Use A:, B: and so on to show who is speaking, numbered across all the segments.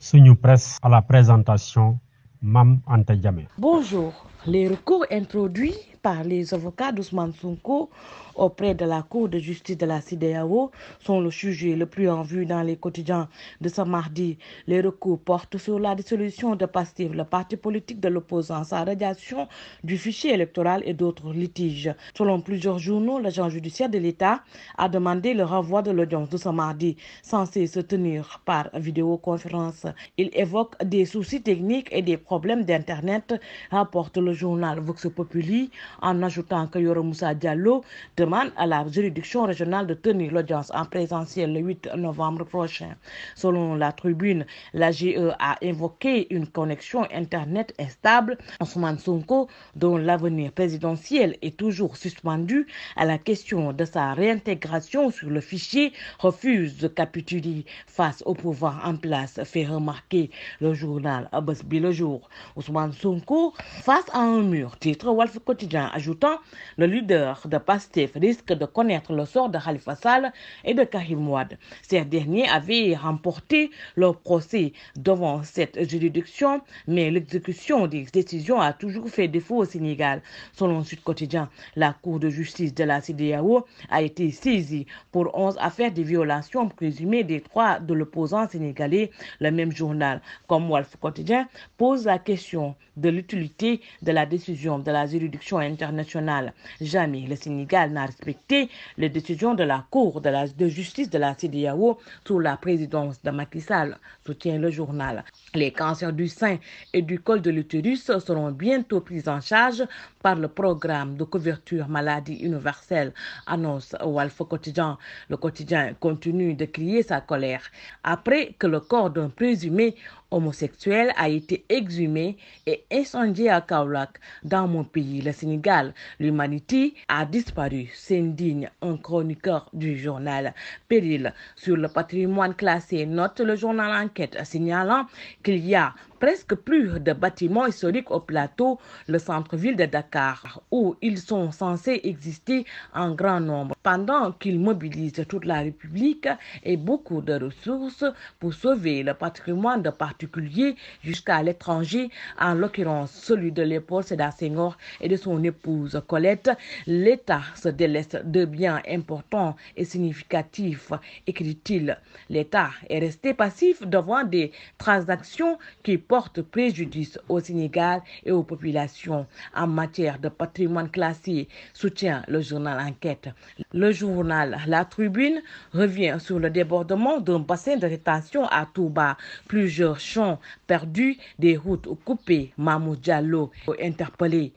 A: Sunyu presse à la présentation, Mam Antejame. Bonjour. Les recours introduits par les avocats d'Ousmane Sonko auprès de la Cour de justice de la CDAO sont le sujet le plus en vue dans les quotidiens de ce mardi. Les recours portent sur la dissolution de Pastive, le parti politique de l'opposant, sa radiation du fichier électoral et d'autres litiges. Selon plusieurs journaux, l'agent judiciaire de l'État a demandé le renvoi de l'audience de ce mardi, censée se tenir par vidéoconférence. Il évoque des soucis techniques et des problèmes d'Internet, rapporte le journal Vox Populi en ajoutant que Yoro Moussa Diallo demande à la juridiction régionale de tenir l'audience en présentiel le 8 novembre prochain. Selon la tribune, la GE a invoqué une connexion Internet instable. Ousmane Sonko, dont l'avenir présidentiel est toujours suspendu à la question de sa réintégration sur le fichier, refuse de capituler face au pouvoir en place, fait remarquer le journal Abbas Le Jour. Ousmane Sonko, face à un mur, titre Wolf Quotidien, ajoutant le leader de PASTEF risque de connaître le sort de Khalifa Sall et de Karim Wad. Ces derniers avaient remporté leur procès devant cette juridiction, mais l'exécution des décisions a toujours fait défaut au Sénégal. Selon Sud Quotidien, la Cour de justice de la CDAO a été saisie pour 11 affaires de violations présumées des droits de l'opposant sénégalais. Le même journal, comme Wolf Quotidien, pose la question de l'utilité de la décision de la juridiction internationale. Jamais le Sénégal n'a respecté les décisions de la Cour de, la, justice de la CDAO sous la présidence de Macky Sall, soutient le journal. Les cancers du sein et du col de l'utérus seront bientôt pris en charge par le programme de couverture maladie universelle, annonce Walfo Quotidien. Le quotidien continue de crier sa colère après que le corps d'un présumé homosexuel a été exhumé et incendié à Kaolack, dans mon pays, le Sénégal. L'humanité a disparu, s'indigne un chroniqueur du journal Péril. Sur le patrimoine classé, note le journal Enquête, signalant qu'il y a presque plus de bâtiments historiques au plateau, le centre-ville de Dakar, où ils sont censés exister en grand nombre, pendant qu'ils mobilisent toute la République et beaucoup de ressources pour sauver le patrimoine de particuliers jusqu'à l'étranger, en l'occurrence celui de l'épaule Sédar Senghor et de son épouse Colette. L'État se délaisse de biens importants et significatifs, écrit-il. L'État est resté passif devant des transactions qui porte préjudice au Sénégal et aux populations en matière de patrimoine classé, soutient le journal Enquête. Le journal La Tribune revient sur le débordement d'un bassin de rétention à Touba. Plusieurs champs perdus, des routes coupées. Mahmoud Diallo interpellé.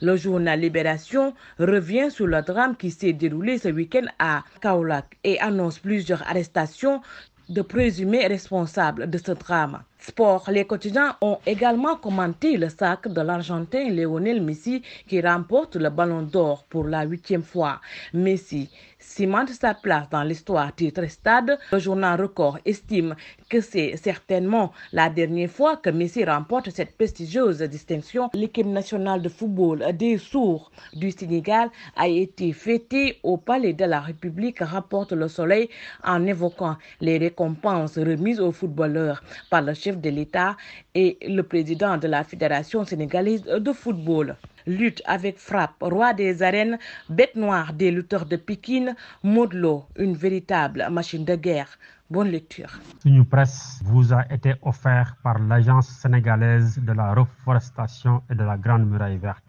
A: Le journal Libération revient sur le drame qui s'est déroulé ce week-end à Kaolack et annonce plusieurs arrestations de présumés responsable de ce drame. Sport, les quotidiens ont également commenté le sac de l'Argentin Lionel Messi qui remporte le ballon d'or pour la huitième fois. Messi cimente sa place dans l'histoire titre stade. Le journal Record estime que c'est certainement la dernière fois que Messi remporte cette prestigieuse distinction. L'équipe nationale de football des sourds du Sénégal a été fêtée au Palais de la République, rapporte le Soleil en évoquant les récords Récompense remise aux footballeurs par le chef de l'État et le président de la Fédération sénégalaise de football lutte avec frappe, roi des arènes, bête noire des lutteurs de Pékin, Modelo, une véritable machine de guerre. Bonne lecture. Une presse vous a été offerte par l'Agence sénégalaise de la reforestation et de la Grande Muraille Verte.